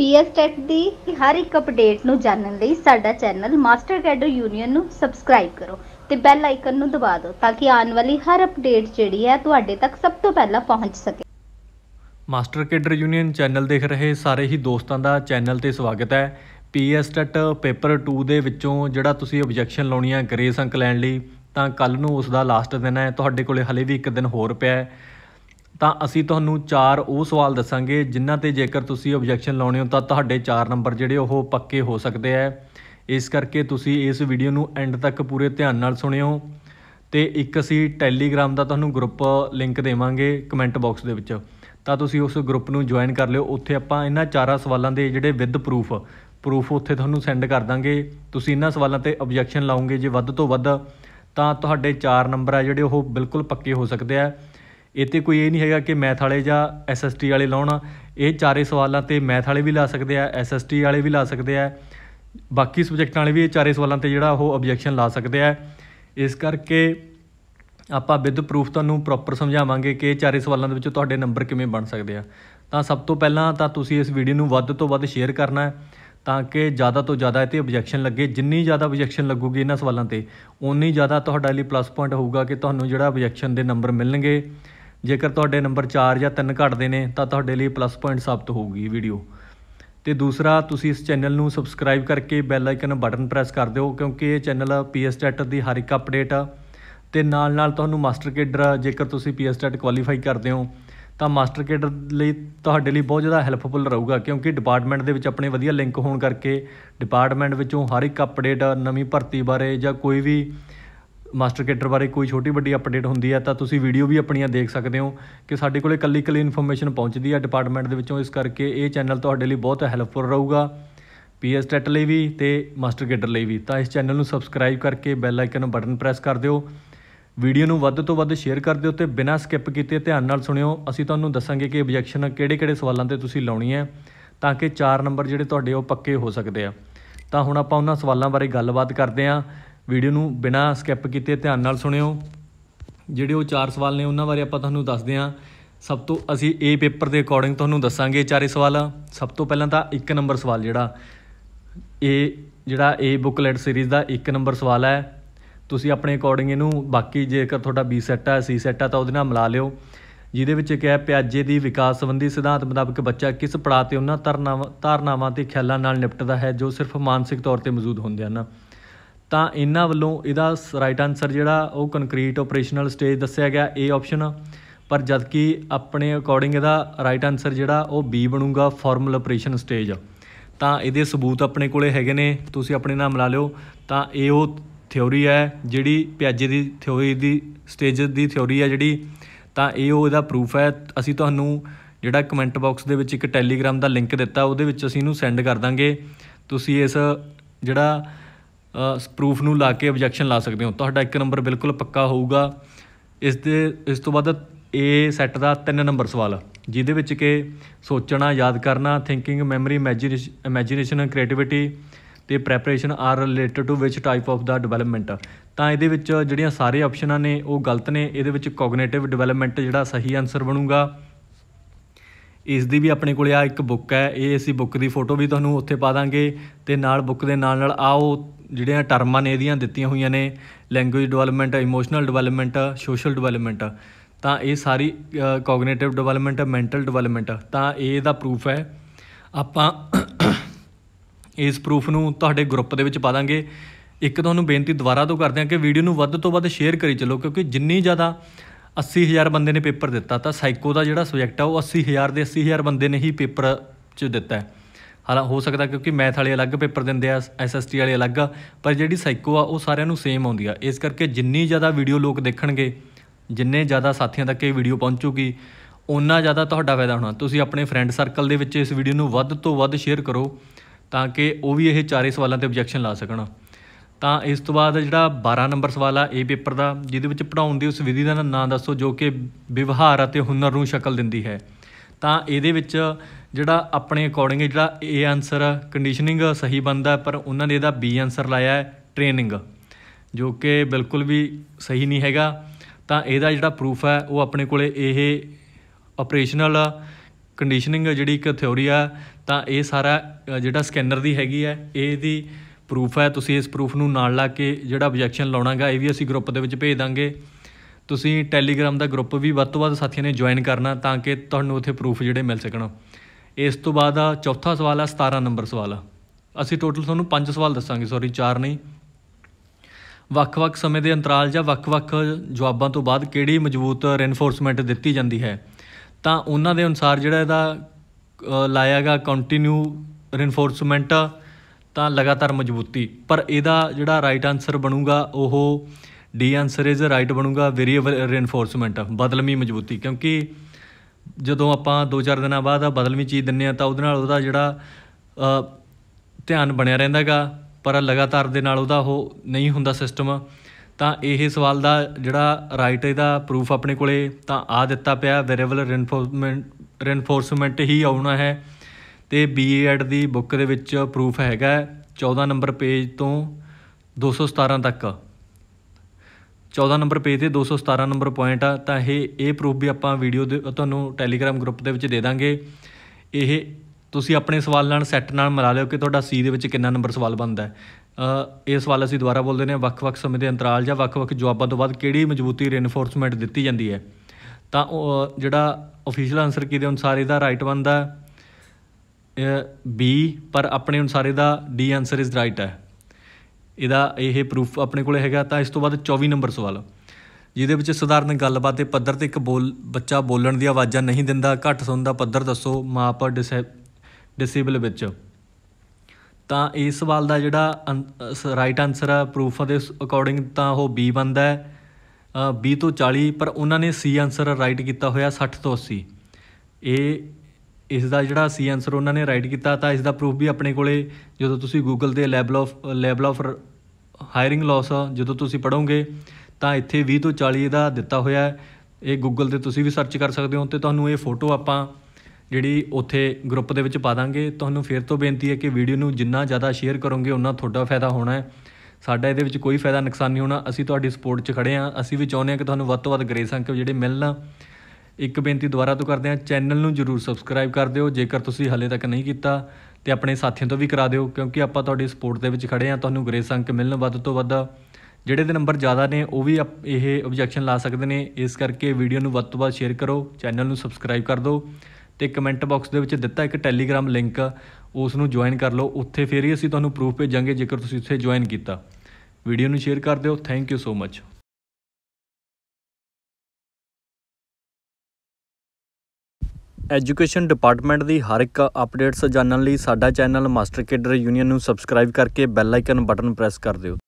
PS ਦੀ ਹਰ ਇੱਕ update ਨੂੰ ਜਾਣਨ ਲਈ ਸਾਡਾ ਚੈਨਲ ਮਾਸਟਰ ਕੈਡਰ ਯੂਨੀਅਨ ਨੂੰ ਸਬਸਕ੍ਰਾਈਬ ਕਰੋ ਤੇ ਬੈਲ ਆਈਕਨ ਨੂੰ ਦਬਾ ਦਿਓ ਤਾਂ ਕਿ ਆਉਣ ਵਾਲੀ ਹਰ ਅਪਡੇਟ ਜਿਹੜੀ ਹੈ ਤੁਹਾਡੇ ਤੱਕ ਸਭ ਤੋਂ ਪਹਿਲਾਂ ਪਹੁੰਚ ਸਕੇ ਮਾਸਟਰ ਕੈਡਰ ਯੂਨੀਅਨ ਚੈਨਲ ਦੇਖ ਰਹੇ ਸਾਰੇ ਹੀ ਦੋਸਤਾਂ ਦਾ ਚੈਨਲ ਤੇ ਸਵਾਗਤ ਹੈ ਪੀਐਸ ਟੈਟ ਪੇਪਰ 2 ਦੇ ਵਿੱਚੋਂ ਜਿਹੜਾ ਤੁਸੀਂ ਆਬਜੈਕਸ਼ਨ ਲਾਉਣੀ ਹੈ ਗ੍ਰੇਸ ਅੰਕ ਲੈਣ ਲਈ ਤਾਂ ਕੱਲ ਨੂੰ ਉਸ ਦਾ ਲਾਸਟ ਦਿਨ ਹੈ ਤੁਹਾਡੇ ਕੋਲੇ ਹਲੇ ਵੀ ਇੱਕ ਦਿਨ ਹੋਰ ਪਿਆ ਹੈ ਤਾਂ ਅਸੀਂ ਤੁਹਾਨੂੰ ਚਾਰ ਉਹ ਸਵਾਲ ਦੱਸਾਂਗੇ ਜਿਨ੍ਹਾਂ ਤੇ ਜੇਕਰ ਤੁਸੀਂ ਆਬਜੈਕਸ਼ਨ ਲਾਉਣੇ ਹੋ ਤਾਂ ਤੁਹਾਡੇ ਚਾਰ ਨੰਬਰ ਜਿਹੜੇ ਉਹ ਪੱਕੇ ਹੋ ਸਕਦੇ ਆ ਇਸ ਕਰਕੇ ਤੁਸੀਂ ਇਸ ਵੀਡੀਓ ਨੂੰ ਐਂਡ ਤੱਕ ਪੂਰੇ ਧਿਆਨ ਨਾਲ ਸੁਣਿਓ ਤੇ ਇੱਕ ਅਸੀਂ ਟੈਲੀਗ੍ਰਾਮ ਦਾ ਤੁਹਾਨੂੰ ਗਰੁੱਪ ਲਿੰਕ ਦੇਵਾਂਗੇ ਕਮੈਂਟ ਬਾਕਸ ਦੇ ਵਿੱਚ ਤਾਂ ਤੁਸੀਂ ਉਸ ਗਰੁੱਪ ਨੂੰ ਜੁਆਇਨ ਕਰ ਲਿਓ ਉੱਥੇ ਆਪਾਂ ਇਹਨਾਂ ਚਾਰਾਂ ਸਵਾਲਾਂ ਦੇ ਜਿਹੜੇ ਵਿਦ ਪ੍ਰੂਫ ਪ੍ਰੂਫ ਉੱਥੇ ਤੁਹਾਨੂੰ ਸੈਂਡ ਕਰ ਦਾਂਗੇ ਤੁਸੀਂ ਇਹਨਾਂ ਸਵਾਲਾਂ ਤੇ ਆਬਜੈਕਸ਼ਨ ਲਾਉਂਗੇ ਜੇ ਵੱਧ ਤੋਂ ਵੱਧ ਤਾਂ ਤੁਹਾਡੇ ਚਾਰ ਨੰਬਰ ਆ ਜਿਹੜੇ ਉਹ ਬਿਲਕੁਲ ਪੱਕੇ ਹੋ ਸਕਦੇ ਆ ਇੱਥੇ ਕੋਈ ਇਹ ਨਹੀਂ ਹੈਗਾ ਕਿ ਮੈਥ ਵਾਲੇ ਜਾਂ ਐਸਐਸਟੀ ਵਾਲੇ ਲਾਉਣ ਇਹ ਚਾਰੇ ਸਵਾਲਾਂ ਤੇ ਮੈਥ ਵਾਲੇ ਵੀ ਲਾ ਸਕਦੇ ਆ ਐਸਐਸਟੀ ਵਾਲੇ ਵੀ ਲਾ ਸਕਦੇ ਆ ਬਾਕੀ ਸਬਜੈਕਟਾਂ ਵਾਲੇ ਵੀ ਇਹ ਚਾਰੇ ਸਵਾਲਾਂ ਤੇ ਜਿਹੜਾ ਉਹ ਆਬਜੈਕਸ਼ਨ ਲਾ ਸਕਦੇ ਆ ਇਸ ਕਰਕੇ ਆਪਾਂ ਵਿਦ ਪ੍ਰੂਫ ਤੁਹਾਨੂੰ ਪ੍ਰੋਪਰ ਸਮਝਾਵਾਂਗੇ ਕਿ ਇਹ ਚਾਰੇ ਸਵਾਲਾਂ ਦੇ ਵਿੱਚੋਂ ਤੁਹਾਡੇ ਨੰਬਰ ਕਿਵੇਂ ਬਣ ਸਕਦੇ ਆ ਤਾਂ ਸਭ ਤੋਂ ਪਹਿਲਾਂ ਤਾਂ ਤੁਸੀਂ ਇਸ ਵੀਡੀਓ ਨੂੰ ਵੱਧ ਤੋਂ ਵੱਧ ਸ਼ੇਅਰ ਕਰਨਾ ਹੈ ਤਾਂ ਕਿ ਜ਼ਿਆਦਾ ਤੋਂ ਜ਼ਿਆਦਾ ਤੇ ਆਬਜੈਕਸ਼ਨ ਲੱਗੇ ਜਿੰਨੀ ਜ਼ਿਆਦਾ ਆਬਜੈਕਸ਼ਨ ਲੱਗੂਗੀ ਇਹਨਾਂ ਸਵਾਲਾਂ ਤੇ ਓਨੀ ਜ਼ਿਆਦਾ ਤੁਹਾਡਾ ਲਈ ਪਲੱਸ ਪੁਆਇੰਟ ਹੋਊਗਾ ਕਿ ਤੁਹਾਨੂੰ ਜਿਹੜਾ ਆਬਜੈਕਸ਼ਨ ਦੇ ਨੰਬਰ ਮਿਲਣਗੇ ਜੇਕਰ ਤੁਹਾਡੇ ਨੰਬਰ 4 ਜਾਂ 3 ਘਟਦੇ ਨੇ ਤਾਂ ਤੁਹਾਡੇ ਲਈ ਪਲੱਸ ਪੁਆਇੰਟ ਸਾਬਤ ਹੋਊਗੀ ਇਹ ਵੀਡੀਓ ਤੇ ਦੂਸਰਾ ਤੁਸੀਂ ਇਸ ਚੈਨਲ ਨੂੰ ਸਬਸਕ੍ਰਾਈਬ ਕਰਕੇ ਬੈਲ ਆਈਕਨ ਬਟਨ ਪ੍ਰੈਸ ਕਰ ਦਿਓ ਕਿਉਂਕਿ ਇਹ ਚੈਨਲ ਪੀਐਸ ਟੈਟ ਦੀ ਹਰ ਇੱਕ ਅਪਡੇਟ ਤੇ ਨਾਲ ਨਾਲ ਤੁਹਾਨੂੰ ਮਾਸਟਰ ਕੇਡਰ ਜੇਕਰ ਤੁਸੀਂ ਪੀਐਸ ਟੈਟ ਕੁਆਲੀਫਾਈ ਕਰਦੇ ਹੋ ਤਾਂ ਮਾਸਟਰ ਕੇਡਰ ਲਈ ਤੁਹਾਡੇ ਲਈ ਬਹੁਤ ਜ਼ਿਆਦਾ ਹੈਲਪਫੁਲ ਰਹੂਗਾ ਕਿਉਂਕਿ ਡਿਪਾਰਟਮੈਂਟ ਦੇ ਵਿੱਚ ਆਪਣੇ ਵਧੀਆ ਲਿੰਕ ਹੋਣ ਕਰਕੇ ਡਿਪਾਰਟਮੈਂਟ ਵਿੱਚੋਂ ਹਰ ਇੱਕ ਅਪਡੇਟ ਨਵੀਂ ਭਰਤੀ ਬਾਰੇ ਜਾਂ ਕੋਈ ਵੀ ਮਾਸਟਰ ਕੇਡਰ ਬਾਰੇ ਕੋਈ ਛੋਟੀ ਵੱਡੀ ਅਪਡੇਟ ਹੁੰਦੀ ਹੈ ਤਾਂ ਤੁਸੀਂ ਵੀਡੀਓ ਵੀ ਆਪਣੀਆਂ ਦੇਖ ਸਕਦੇ ਹੋ ਕਿ ਸਾਡੇ ਕੋਲੇ ਕੱਲੀ ਕੱਲੀ ਇਨਫੋਰਮੇਸ਼ਨ ਪਹੁੰਚਦੀ ਹੈ ਡਿਪਾਰਟਮੈਂਟ ਦੇ ਵਿੱਚੋਂ ਇਸ ਕਰਕੇ ਇਹ ਚੈਨਲ ਤੁਹਾਡੇ ਲਈ ਬਹੁਤ ਹੈਲਪਫੁਲ ਰਹੂਗਾ ਪੀਐਸ ਟੈਟ ਲਈ ਵੀ ਤੇ ਮਾਸਟਰ ਕੇਡਰ ਲਈ ਵੀ ਤਾਂ ਇਸ ਚੈਨਲ ਨੂੰ ਸਬਸਕ੍ਰਾਈਬ ਕਰਕੇ ਬੈਲ ਆਈਕਨ ਬਟਨ ਪ੍ਰੈਸ ਕਰ ਦਿਓ ਵੀਡੀਓ ਨੂੰ ਵੱਧ ਤੋਂ ਵੱਧ ਸ਼ੇਅਰ ਕਰ ਦਿਓ ਤੇ ਬਿਨਾਂ ਸਕਿਪ ਕੀਤੇ ਧਿਆਨ ਨਾਲ ਸੁਣਿਓ ਅਸੀਂ ਤੁਹਾਨੂੰ ਦੱਸਾਂਗੇ ਕਿ ਆਬਜੈਕਸ਼ਨ ਕਿਹੜੇ-ਕਿਹੜੇ ਸਵਾਲਾਂ ਤੇ ਤੁਸੀਂ ਲਾਉਣੀ ਹੈ ਤਾਂ ਕਿ 4 ਨੰਬਰ ਜਿਹੜੇ ਤੁਹਾਡੇ ਉਹ ਪੱਕੇ ਹੋ ਸਕਦੇ ਆ ਤਾਂ ਹੁਣ ਆਪਾਂ ਉਹਨਾਂ ਸਵਾਲਾਂ ਬਾਰੇ ਗੱਲਬਾਤ ਕਰਦੇ ਆਂ ਵੀਡੀਓ ਨੂੰ ਬਿਨਾ ਸਕਿਪ ਕੀਤੇ ਧਿਆਨ ਨਾਲ ਸੁਣਿਓ ਜਿਹੜੇ ਉਹ ਚਾਰ ਸਵਾਲ ਨੇ ਉਹਨਾਂ ਬਾਰੇ ਆਪਾਂ ਤੁਹਾਨੂੰ ਦੱਸਦੇ ਹਾਂ ਸਭ ਤੋਂ ਅਸੀਂ ਏ ਪੇਪਰ ਦੇ ਅਕੋਰਡਿੰਗ ਤੁਹਾਨੂੰ ਦੱਸਾਂਗੇ ਚਾਰੇ ਸਵਾਲ ਸਭ ਤੋਂ ਪਹਿਲਾਂ ਤਾਂ ਇੱਕ ਨੰਬਰ ਸਵਾਲ ਜਿਹੜਾ ਏ ਜਿਹੜਾ ਏ ਬੁਕਲੈਟ ਸੀਰੀਜ਼ ਦਾ ਇੱਕ ਨੰਬਰ ਸਵਾਲ ਹੈ ਤੁਸੀਂ ਆਪਣੇ ਅਕੋਰਡਿੰਗ ਇਹਨੂੰ ਬਾਕੀ ਜੇਕਰ ਤੁਹਾਡਾ ਬੀ ਸੈਟ ਹੈ ਸੀ ਸੈਟ ਹੈ ਤਾਂ ਉਹਦੇ ਨਾਲ ਮਿਲਾ ਲਿਓ ਜਿਹਦੇ ਵਿੱਚ ਕਿਹਾ ਪਿਆਜੇ ਦੀ ਵਿਕਾਸ ਸੰਬੰਧੀ ਸਿਧਾਂਤ ਮੁਤਾਬਕ ਬੱਚਾ ਕਿਸ ਪੜਾਅ ਤੇ ਉਹਨਾਂ ਧਾਰਨਾਵਾਂ ਤੇ ਖਿਆਲਾਂ ਨਾਲ ਨਿਪਟਦਾ ਹੈ ਜੋ ਸਿਰਫ ਮਾਨਸਿਕ ਤੌਰ ਤੇ ਮੌਜੂਦ ਹੁੰਦੇ ਹਨ ਤਾਂ ਇਹਨਾਂ ਵੱਲੋਂ ਇਹਦਾ ਰਾਈਟ ਆਨਸਰ ਜਿਹੜਾ ਉਹ ਕੰਕਰੀਟ ਆਪਰੇਸ਼ਨਲ ਸਟੇਜ ਦੱਸਿਆ ਗਿਆ ਏ ਆਪਸ਼ਨ ਪਰ ਜਦਕਿ ਆਪਣੇ ਅਕੋਰਡਿੰਗ ਇਹਦਾ ਰਾਈਟ ਆਨਸਰ ਜਿਹੜਾ ਉਹ ਬੀ ਬਣੂਗਾ ਫਾਰਮਲ ਆਪਰੇਸ਼ਨ ਸਟੇਜ ਤਾਂ ਇਹਦੇ ਸਬੂਤ ਆਪਣੇ ਕੋਲੇ ਹੈਗੇ ਨੇ ਤੁਸੀਂ ਆਪਣੇ ਨਾਲ ਲਾ ਲਿਓ ਤਾਂ ਇਹ ਉਹ ਥਿਉਰੀ ਹੈ ਜਿਹੜੀ ਪਿਆਜੇ ਦੀ ਥਿਉਰੀ ਦੀ ਸਟੇਜਸ ਦੀ ਥਿਉਰੀ ਹੈ ਜਿਹੜੀ ਤਾਂ ਇਹ ਉਹ ਇਹਦਾ ਪ੍ਰੂਫ ਹੈ ਅਸੀਂ ਤੁਹਾਨੂੰ ਜਿਹੜਾ ਕਮੈਂਟ ਬਾਕਸ ਦੇ ਵਿੱਚ ਇੱਕ ਟੈਲੀਗ੍ਰਾਮ ਦਾ ਲਿੰਕ ਦਿੱਤਾ ਉਹਦੇ ਵਿੱਚ ਅਸੀਂ ਇਹਨੂੰ ਸੈਂਡ ਕਰ ਦਾਂਗੇ ਤੁਸੀਂ ਇਸ ਜਿਹੜਾ ਪ੍ਰੂਫ ਨੂੰ ਲਾ ਕੇ ਆਬਜੈਕਸ਼ਨ ਲਾ ਸਕਦੇ ਹੋ ਤੁਹਾਡਾ ਇੱਕ ਨੰਬਰ ਬਿਲਕੁਲ ਪੱਕਾ ਹੋਊਗਾ ਇਸ ਦੇ ਇਸ ਤੋਂ ਬਾਅਦ ਏ ਸੈੱਟ ਦਾ ਤਿੰਨ ਨੰਬਰ ਸਵਾਲ ਜਿਹਦੇ ਵਿੱਚ ਕਿ ਸੋਚਣਾ ਯਾਦ ਕਰਨਾ ਥਿੰਕਿੰਗ ਮੈਮਰੀ ਇਮੇਜਿਨੇਸ਼ਨ ਕ੍ਰੀਏਟੀਵਿਟੀ ਤੇ preparation are related to which type of ਦਾ ਡਿਵੈਲਪਮੈਂਟ ਤਾਂ ਇਹਦੇ ਵਿੱਚ ਜਿਹੜੀਆਂ ਸਾਰੇ ਆਪਸ਼ਨਾਂ ਨੇ ਉਹ ਗਲਤ ਨੇ ਇਹਦੇ ਵਿੱਚ ਕੌਗਨੀਟਿਵ ਡਿਵੈਲਪਮੈਂਟ ਜਿਹੜਾ ਸਹੀ ਆਨਸਰ ਬਣੂਗਾ ਇਸ ਦੀ ਵੀ ਆਪਣੇ ਕੋਲੇ ਆ ਇੱਕ ਬੁੱਕ ਹੈ ਇਹ ਅਸੀਂ ਬੁੱਕ ਦੀ ਫੋਟੋ ਵੀ ਤੁਹਾਨੂੰ ਉੱਥੇ ਪਾ ਦਾਂਗੇ ਤੇ ਨਾਲ ਬੁੱਕ ਦੇ ਨਾਲ ਨਾਲ ਆਓ ਜਿਹੜੀਆਂ ਟਰਮਾਂ ਨੇ ਇਹਦੀਆਂ ਦਿੱਤੀਆਂ ਹੋਈਆਂ ਨੇ language development emotional development social development ਤਾਂ ਇਹ ਸਾਰੀ ਕੋਗਨੀਟਿਵ ਡਿਵੈਲਪਮੈਂਟ ਮੈਂਟਲ ਡਿਵੈਲਪਮੈਂਟ ਤਾਂ ਇਹ ਦਾ ਪ੍ਰੂਫ ਹੈ ਆਪਾਂ ਇਸ ਪ੍ਰੂਫ ਨੂੰ ਤੁਹਾਡੇ ਗਰੁੱਪ ਦੇ ਵਿੱਚ ਪਾ ਦਾਂਗੇ ਇੱਕ ਤੁਹਾਨੂੰ ਬੇਨਤੀ ਦੁਬਾਰਾ ਤੋਂ ਕਰਦੇ ਹਾਂ ਕਿ ਵੀਡੀਓ ਨੂੰ ਵੱਧ ਤੋਂ ਵੱਧ ਸ਼ੇਅਰ ਕਰੀ ਚੱਲੋ ਕਿਉਂਕਿ ਜਿੰਨੀ ਜ਼ਿਆਦਾ 80000 ਬੰਦੇ ਨੇ ਪੇਪਰ ਦਿੱਤਾ ਤਾਂ ਸਾਈਕੋ ਦਾ ਜਿਹੜਾ ਸਬਜੈਕਟ ਆ ਉਹ 80000 ਦੇ 80000 ਬੰਦੇ ਨੇ ਹੀ ਪੇਪਰ ਚ ਦਿੱਤਾ ਹੈ ਹਾਲਾ ਹੋ ਸਕਦਾ ਕਿਉਂਕਿ ਮੈਥ ਵਾਲੇ ਅਲੱਗ ਪੇਪਰ ਦਿੰਦੇ ਆ ਐਸਐਸਟੀ ਵਾਲੇ ਅਲੱਗ ਪਰ ਜਿਹੜੀ ਸਾਈਕੋ ਆ ਉਹ ਸਾਰਿਆਂ ਨੂੰ ਸੇਮ ਆਉਂਦੀ ਆ ਇਸ ਕਰਕੇ ਜਿੰਨੀ ਜ਼ਿਆਦਾ ਵੀਡੀਓ ਲੋਕ ਦੇਖਣਗੇ ਜਿੰਨੇ ਜ਼ਿਆਦਾ ਸਾਥੀਆਂ ਤੱਕ ਇਹ ਵੀਡੀਓ ਪਹੁੰਚੂਗੀ ਉਨਾ ਜ਼ਿਆਦਾ ਤੁਹਾਡਾ ਫਾਇਦਾ ਹੋਣਾ ਤੁਸੀਂ ਆਪਣੇ ਫਰੈਂਡ ਸਰਕਲ ਦੇ ਵਿੱਚ ਇਸ ਵੀਡੀਓ ਨੂੰ ਵੱਧ ਤੋਂ ਵੱਧ ਸ਼ੇਅਰ ਕਰੋ ਤਾਂ ਕਿ ਉਹ ਵੀ ਇਹ ਚਾਰੇ ਸਵਾਲਾਂ ਤੇ ਆਬਜੈਕਸ਼ਨ ਲਾ ਸਕਣ ਤਾਂ ਇਸ ਤੋਂ ਬਾਅਦ ਜਿਹੜਾ 12 ਨੰਬਰ ਸਵਾਲ ਆ ਇਹ ਪੇਪਰ ਦਾ ਜਿਹਦੇ ਵਿੱਚ ਪੜਾਉਣ ਦੀ ਉਸ ਵਿਧੀ ਦਾ ਨਾਮ ਦੱਸੋ ਜੋ ਕਿ ਵਿਵਹਾਰ ਅਤੇ ਹੁਨਰ ਨੂੰ ਸ਼ਕਲ ਦਿੰਦੀ ਹੈ ਤਾਂ ਇਹਦੇ ਵਿੱਚ ਜਿਹੜਾ ਆਪਣੇ ਅਕੋਰਡਿੰਗ ਜਿਹੜਾ ਏ ਆਨਸਰ ਕੰਡੀਸ਼ਨਿੰਗ ਸਹੀ ਬੰਦਾ ਪਰ ਉਹਨਾਂ ਨੇ ਇਹਦਾ ਬੀ ਆਨਸਰ ਲਾਇਆ ਹੈ ਟ੍ਰੇਨਿੰਗ ਜੋ ਕਿ ਬਿਲਕੁਲ ਵੀ ਸਹੀ ਨਹੀਂ ਹੈਗਾ ਤਾਂ ਇਹਦਾ ਜਿਹੜਾ ਪ੍ਰੂਫ ਹੈ ਉਹ ਆਪਣੇ ਕੋਲੇ ਇਹ ਆਪਰੇਸ਼ਨਲ ਕੰਡੀਸ਼ਨਿੰਗ ਜਿਹੜੀ ਇੱਕ ਥਿਉਰੀ ਆ ਤਾਂ ਇਹ ਸਾਰਾ ਜਿਹੜਾ ਸਕੈਨਰ ਦੀ ਹੈਗੀ ਹੈ ਇਹ ਦੀ ਪ੍ਰੂਫ ਹੈ ਤੁਸੀਂ ਇਸ ਪ੍ਰੂਫ ਨੂੰ ਨਾਲ ਲਾ ਕੇ ਜਿਹੜਾ ਆਬਜੈਕਸ਼ਨ ਲਾਉਣਾਗਾ ਇਹ ਵੀ ਅਸੀਂ ਗਰੁੱਪ ਦੇ ਵਿੱਚ ਭੇਜ ਦਾਂਗੇ ਤੁਸੀਂ ਟੈਲੀਗ੍ਰਾਮ ਦਾ ਗਰੁੱਪ ਵੀ ਵੱਧ ਤੋਂ ਵੱਧ ਸਾਥੀਆਂ ਨੇ ਜੁਆਇਨ ਕਰਨਾ ਤਾਂ ਕਿ ਤੁਹਾਨੂੰ ਉੱਥੇ ਪ੍ਰੂਫ ਜਿਹੜੇ ਮਿਲ ਸਕਣ ਇਸ ਤੋਂ ਬਾਅਦ ਆ ਚੌਥਾ ਸਵਾਲ ਆ 17 ਨੰਬਰ ਸਵਾਲ ਅਸੀਂ ਟੋਟਲ ਤੁਹਾਨੂੰ ਪੰਜ ਸਵਾਲ ਦੱਸਾਂਗੇ ਸੌਰੀ ਚਾਰ ਨਹੀਂ ਵੱਖ-ਵੱਖ ਸਮੇਂ ਦੇ ਅੰਤਰਾਲ ਜਾਂ ਵੱਖ-ਵੱਖ ਜਵਾਬਾਂ ਤੋਂ ਬਾਅਦ ਕਿਹੜੀ ਮਜ਼ਬੂਤ ਰੈਨਫੋਰਸਮੈਂਟ ਦਿੱਤੀ ਜਾਂਦੀ ਹੈ ਤਾਂ ਉਹਨਾਂ ਦੇ ਅਨੁਸਾਰ ਜਿਹੜਾ ਇਹਦਾ ਲਾਇਆਗਾ ਕੰਟੀਨਿਊ ਰੈਨਫੋਰਸਮੈਂਟ ਤਾਂ ਲਗਾਤਾਰ ਮਜ਼ਬੂਤੀ ਪਰ ਇਹਦਾ ਜਿਹੜਾ ਰਾਈਟ ਆਨਸਰ ਬਣੂਗਾ ਉਹ ਡੀ ਆਨਸਰ ਇਜ਼ ਰਾਈਟ ਬਣੂਗਾ ਵੇਰੀਏਬਲ ਰੀਇਨਫੋਰਸਮੈਂਟ ਬਦਲਵੀਂ ਮਜ਼ਬੂਤੀ ਕਿਉਂਕਿ ਜਦੋਂ ਆਪਾਂ 2-4 ਦਿਨਾਂ ਬਾਅਦ ਆ ਬਦਲਵੀਂ ਚੀਜ਼ ਦਿੰਨੇ ਆ ਤਾਂ ਉਹਦੇ ਨਾਲ ਉਹਦਾ ਜਿਹੜਾ ਧਿਆਨ ਬਣਿਆ ਰਹਿੰਦਾਗਾ ਪਰ ਲਗਾਤਾਰ ਦੇ ਨਾਲ ਉਹਦਾ ਉਹ ਨਹੀਂ ਹੁੰਦਾ ਸਿਸਟਮ ਤਾਂ ਇਹ ਸਵਾਲ ਦਾ ਜਿਹੜਾ ਰਾਈਟ ਇਹਦਾ ਪ੍ਰੂਫ ਆਪਣੇ ਕੋਲੇ ਤਾਂ ਆ ਦਿੱਤਾ ਪਿਆ ਵੇਰੀਏਬਲ ਰੀਇਨਫੋਰਸਮੈਂਟ ਰੀਇਨਫੋਰਸਮੈਂਟ ਹੀ ਆਉਣਾ ਹੈ ਤੇ ਬੀਐਡ ਦੀ ਬੁੱਕ ਦੇ ਵਿੱਚ ਪ੍ਰੂਫ ਹੈਗਾ 14 ਨੰਬਰ ਪੇਜ ਤੋਂ 217 ਤੱਕ 14 ਨੰਬਰ ਪੇਜ ਤੇ 217 ਨੰਬਰ ਪੁਆਇੰਟ ਆ ਤਾਂ ਇਹ ਇਹ ਪ੍ਰੂਫ ਵੀ ਆਪਾਂ ਵੀਡੀਓ ਦੇ ਤੁਹਾਨੂੰ ਟੈਲੀਗ੍ਰam ਗਰੁੱਪ ਦੇ ਵਿੱਚ ਦੇ ਦਾਂਗੇ ਇਹ ਤੁਸੀਂ ਆਪਣੇ ਸਵਾਲ ਨਾਲ ਸੈੱਟ ਨਾਲ ਮਿਲਾ ਲਿਓ ਕਿ ਤੁਹਾਡਾ ਸੀ ਦੇ ਵਿੱਚ ਕਿੰਨਾ ਨੰਬਰ ਸਵਾਲ ਬਣਦਾ ਹੈ ਇਹ ਸਵਾਲ ਅਸੀਂ ਦੁਬਾਰਾ ਬੋਲਦੇ ਨੇ ਵੱਖ-ਵੱਖ ਸਮੇਂ ਦੇ ਅੰਤਰਾਲ ਜਾਂ ਵੱਖ-ਵੱਖ ਜਵਾਬਾਂ ਤੋਂ ਬਾਅਦ ਕਿਹੜੀ ਮਜ਼ਬੂਤੀ ਰੀਇਨਫੋਰਸਮੈਂਟ ਦਿੱਤੀ ਜਾਂਦੀ ਹੈ ਤਾਂ ਜਿਹੜਾ ਅਫੀਸ਼ੀਅਲ ਆਨਸਰ ਕੀ ਦੇ ਅਨੁਸਾਰ ਇਹਦਾ ਰਾਈਟ ਬਣਦਾ ਬੀ ਪਰ ਆਪਣੇ ਅਨੁਸਾਰ ਇਹਦਾ ਡੀ ਆਨਸਰ ਇਜ਼ ਰਾਈਟ ਹੈ ਇਹਦਾ ਇਹ ਪ੍ਰੂਫ ਆਪਣੇ ਕੋਲੇ ਹੈਗਾ ਤਾਂ ਇਸ ਤੋਂ ਬਾਅਦ 24 ਨੰਬਰ ਸਵਾਲ ਜਿਹਦੇ ਵਿੱਚ ਸਧਾਰਨ ਗੱਲਬਾਤ ਦੇ ਪੱਧਰ ਤੇ ਇੱਕ ਬੋਲ ਬੱਚਾ ਬੋਲਣ ਦੀ ਆਵਾਜ਼ਾਂ ਨਹੀਂ ਦਿੰਦਾ ਘੱਟ ਸੁਣਦਾ ਪੱਧਰ ਦੱਸੋ ਮਾਪ ਡਿਸੇਬਲ ਵਿੱਚ ਤਾਂ ਇਸ ਸਵਾਲ ਦਾ ਜਿਹੜਾ ਰਾਈਟ ਆਨਸਰ ਆ ਪ੍ਰੂਫ ਦੇ ਅਕੋਰਡਿੰਗ ਤਾਂ ਉਹ ਬੀ ਬੰਦਾ ਹੈ 20 ਤੋਂ 40 ਪਰ ਉਹਨਾਂ ਨੇ ਸੀ ਆਨਸਰ ਰਾਈਟ ਕੀਤਾ ਹੋਇਆ 60 ਤੋਂ 80 ਇਹ ਇਸ ਦਾ ਜਿਹੜਾ ਸੀ ਆਨਸਰ ਉਹਨਾਂ ਨੇ ਰਾਈਟ ਕੀਤਾ ਤਾਂ ਇਸ ਦਾ ਪ੍ਰੂਫ ਵੀ ਆਪਣੇ ਕੋਲੇ ਜਦੋਂ ਤੁਸੀਂ ਗੂਗਲ ਦੇ level of level of hiring loss ਜਦੋਂ ਤੁਸੀਂ ਪੜੋਗੇ ਤਾਂ ਇੱਥੇ 20 ਤੋਂ 40 ਦਾ ਦਿੱਤਾ ਹੋਇਆ ਹੈ ਇਹ ਗੂਗਲ ਤੇ ਤੁਸੀਂ ਵੀ ਸਰਚ ਕਰ ਸਕਦੇ ਹੋ ਤੇ ਤੁਹਾਨੂੰ ਇਹ ਫੋਟੋ ਆਪਾਂ ਜਿਹੜੀ ਉੱਥੇ ਗਰੁੱਪ ਦੇ ਵਿੱਚ ਪਾ ਦਾਂਗੇ ਤੁਹਾਨੂੰ ਫੇਰ ਤੋਂ ਬੇਨਤੀ ਹੈ ਕਿ ਵੀਡੀਓ ਨੂੰ ਜਿੰਨਾ ਜ਼ਿਆਦਾ ਸ਼ੇਅਰ ਕਰੋਗੇ ਉਨਾ ਤੁਹਾਡਾ ਫਾਇਦਾ ਹੋਣਾ ਹੈ ਸਾਡਾ ਇਹਦੇ ਵਿੱਚ ਕੋਈ ਫਾਇਦਾ ਨੁਕਸਾਨ ਨਹੀਂ ਹੋਣਾ ਅਸੀਂ ਤੁਹਾਡੀ ਸਪੋਰਟ 'ਚ ਖੜੇ ਹਾਂ ਅਸੀਂ ਵੀ ਚਾਹੁੰਦੇ ਹਾਂ ਕਿ ਤੁਹਾਨੂੰ ਵੱਧ ਤੋਂ ਵੱਧ ਗ੍ਰੇਸ ਅੰਕ ਜਿਹੜੇ ਮਿਲਣ ਇੱਕ ਬੇਨਤੀ ਦੁਬਾਰਾ ਤੋਂ ਕਰਦੇ ਹਾਂ ਚੈਨਲ ਨੂੰ ਜਰੂਰ ਸਬਸਕ੍ਰਾਈਬ ਕਰ ਦਿਓ ਜੇਕਰ ਤੁਸੀਂ ਹਲੇ ਤੱਕ ਨਹੀਂ ਕੀਤਾ ਤੇ ਆਪਣੇ ਸਾਥੀਆਂ ਤੋਂ ਵੀ ਕਰਾ ਦਿਓ ਕਿਉਂਕਿ ਆਪਾਂ ਤੁਹਾਡੀ ਸਪੋਰਟ ਦੇ ਵਿੱਚ ਖੜੇ ਹਾਂ ਤੁਹਾਨੂੰ ਗ੍ਰੇਸ ਅੰਕ ਮਿਲਣ ਵੱਧ ਤੋਂ ਵੱਧ ਜਿਹੜੇ ਦੇ ਨੰਬਰ ਜ਼ਿਆਦਾ ਨੇ ਉਹ ਵੀ ਇਹ ਆਬਜੈਕਸ਼ਨ ਲਾ ਸਕਦੇ ਨੇ ਇਸ ਕਰਕੇ ਵੀਡੀਓ ਨੂੰ ਵੱਧ ਤੋਂ ਵੱਧ ਸ਼ੇਅਰ ਕਰੋ ਚੈਨਲ ਨੂੰ ਸਬਸਕ੍ਰਾਈਬ ਕਰ ਦਿਓ ਤੇ ਕਮੈਂਟ ਬਾਕਸ ਦੇ ਵਿੱਚ ਦਿੱਤਾ ਇੱਕ ਟੈਲੀਗ੍ਰam ਲਿੰਕ ਉਸ ਨੂੰ ਜੁਆਇਨ ਕਰ ਲਓ ਉੱਥੇ ਫੇਰ ਹੀ ਅਸੀਂ ਤੁਹਾਨੂੰ ਪ੍ਰੂਫ ਭੇਜਾਂਗੇ ਜੇਕਰ ਤੁਸੀਂ ਉੱਥੇ ਜੁਆਇਨ ਕੀਤਾ ਵੀਡੀਓ ਨੂੰ ਸ਼ੇਅਰ ਕਰ ਦਿਓ thank you so much education department ਦੀ ਹਰ ਇੱਕ ਅਪਡੇਟਸ ਜਾਣਨ ਲਈ ਸਾਡਾ ਚੈਨਲ ਮਾਸਟਰ ਕੇਡਰ ਯੂਨੀਅਨ ਨੂੰ ਸਬਸਕ੍ਰਾਈਬ ਕਰਕੇ ਬੈਲ ਆਈਕਨ ਬਟਨ ਪ੍ਰੈਸ ਕਰ ਦਿਓ